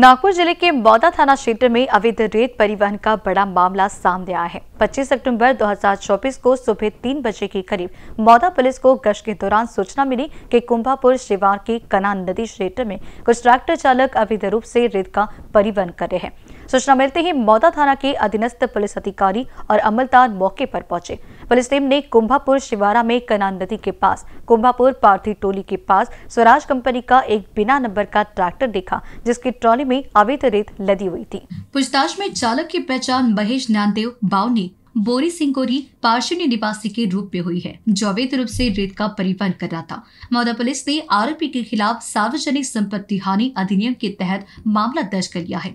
नागपुर जिले के मौदा थाना क्षेत्र में अवैध रेत परिवहन का बड़ा मामला सामने आया है 25 अक्टूबर 2024 को सुबह तीन बजे के करीब मौदा पुलिस को गश्त के दौरान सूचना मिली कि कुंभापुर शिवार के कना नदी क्षेत्र में कुछ ट्रैक्टर चालक अवैध रूप से रेत का परिवहन कर रहे हैं सूचना मिलते ही मौदा थाना के अधीनस्थ पुलिस अधिकारी और अमलदार मौके पर पहुंचे पुलिस टीम ने कुंभापुर शिवारा में कनान नदी के पास कुंभापुर पार्थी टोली के पास स्वराज कंपनी का एक बिना नंबर का ट्रैक्टर देखा जिसकी ट्रॉली में अवैध रेत लदी हुई थी पूछताछ में चालक की पहचान महेश ज्ञानदेव बावनी बोरी सिंह पार्शिनी निवासी के रूप में हुई है जो अवैध रूप से रेत का परिवहन कर रहा था मौदा पुलिस ने आरोपी के खिलाफ सार्वजनिक संपत्ति हानि अधिनियम के तहत मामला दर्ज कर लिया है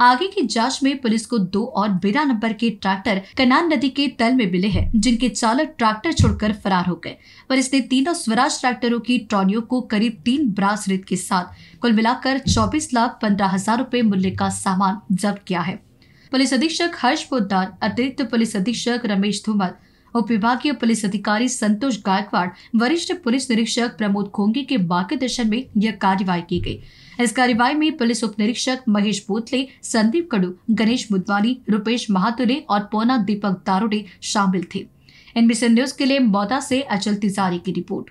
आगे की जांच में पुलिस को दो और बिना नंबर के ट्रैक्टर कनान नदी के तल में मिले हैं जिनके चालक ट्रैक्टर छोड़कर फरार हो गए पुलिस इसने तीनों स्वराज ट्रैक्टरों की ट्रॉलियों को करीब तीन ब्रास रेत के साथ कुल मिलाकर चौबीस लाख पंद्रह हजार रूपए मूल्य का सामान जब्त किया है पुलिस अधीक्षक हर्ष पोदार अतिरिक्त पुलिस अधीक्षक रमेश धूमल उप विभागीय पुलिस अधिकारी संतोष गायकवाड़ वरिष्ठ पुलिस निरीक्षक प्रमोद खोंगी के मार्गदर्शन में यह कार्यवाही की गई इस कार्यवाही में पुलिस उप निरीक्षक महेश बोतले संदीप कड़ू गणेश मुदवानी रुपेश महातुले और पोना दीपक दारोडे शामिल थे इनबीसी न्यूज के लिए मौदा से अचल तिजारी की रिपोर्ट